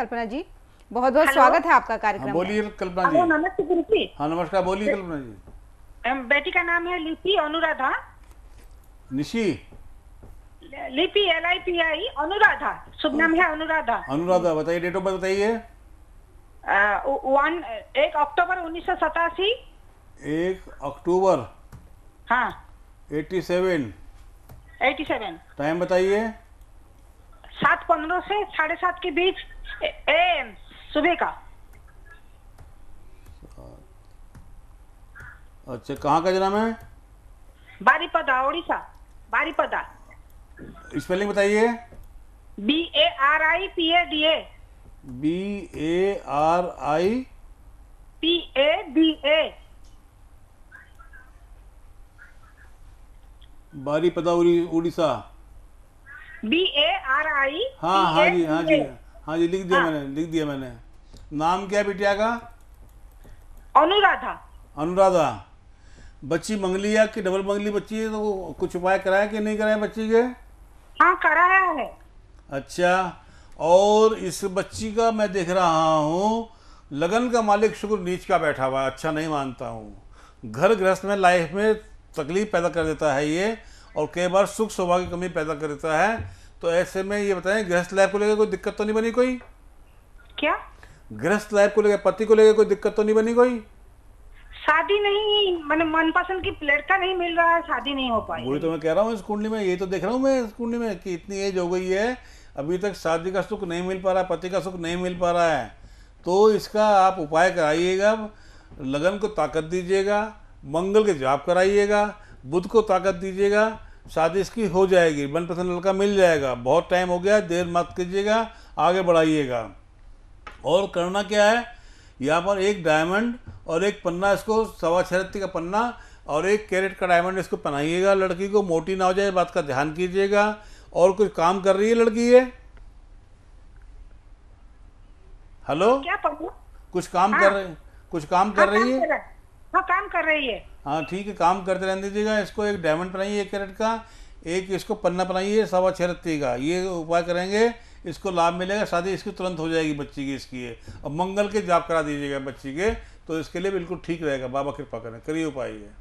कल्पना जी बहुत बहुत स्वागत है आपका हाँ, कार्यक्रम बोलिए कल्पना जी नमस्ते हाँ नमस्कार बोलिए कल्पना जी बेटी का नाम है लिपि Anuradha Nishi Lipi L I P I Anuradha शुभ नाम है अनुराधा अनुराधा बताइए डेट ऑफ बर्थ बताइए वन एक अक्टूबर उन्नीस सौ सतासी एक अक्टूबर हाँ eighty seven eighty seven time बताइए सात पंद्रह से साढ़े सात के बीच एम सुबह का अच्छा कहाँ का जन्म है बारीपदा ओडिशा बारीपदा स्पेलिंग बताइए B A R I P A D A B A R I P A D A Baripada Orissa B A R I हाँ हाँ जी हाँ जी हाँ जी लिख दिया हाँ। मैंने लिख दिया मैंने नाम क्या बिटिया का अनुराधा अनुराधा बच्ची मंगली है कि डबल मंगली बच्ची है तो कुछ उपाय कराए कि नहीं कराए बच्ची के हाँ कराया है अच्छा और इस बच्ची का मैं देख रहा हूँ लगन का मालिक शुक्र नीच का बैठा हुआ अच्छा नहीं मानता हूँ घर गृहस्थ में लाइफ में तकलीफ पैदा कर देता है ये और कई बार सुख सौभाग्य की कमी पैदा करता है तो ऐसे में ये बताएं गृहस्थ लाइफ को लेकर कोई दिक्कत तो नहीं बनी कोई क्या गृहस्थ लाइफ को लेकर पति को लेकर कोई दिक्कत तो नहीं बनी कोई शादी नहीं मन मनपसंद की लड़का नहीं मिल रहा है शादी नहीं हो पाई वही तो मैं कह रहा हूँ इस कुंडली में ये तो देख रहा हूँ मैं इस कुंडली में कि इतनी एज हो गई है अभी तक शादी का सुख नहीं मिल पा रहा पति का सुख नहीं मिल पा रहा है तो इसका आप उपाय कराइएगा लगन को ताकत दीजिएगा मंगल के जाप कराइएगा बुध को ताकत दीजिएगा शादी इसकी हो जाएगी पसंद लड़का मिल जाएगा बहुत टाइम हो गया देर मत कीजिएगा आगे बढ़ाइएगा और करना क्या है यहाँ पर एक डायमंड और एक पन्ना इसको सवा छत्ती का पन्ना और एक कैरेट का डायमंड इसको पहनाइएगा लड़की को मोटी ना हो जाए बात का ध्यान कीजिएगा और कुछ काम कर रही है लड़की ये हेलो क्या कुछ काम हाँ? कर रहे कुछ काम हाँ, कर रही है हाँ काम कर रही है हाँ ठीक है काम करते रहने दीजिएगा इसको एक डायमंड बनाइए एक कैरेट का एक इसको पन्ना बनाइए सवा छः रत्ती का ये उपाय करेंगे इसको लाभ मिलेगा शादी इसकी तुरंत हो जाएगी बच्ची की इसकी है और मंगल के जाप करा दीजिएगा बच्ची के तो इसके लिए बिल्कुल ठीक रहेगा बाबा कृपा करें करिए उपाय ये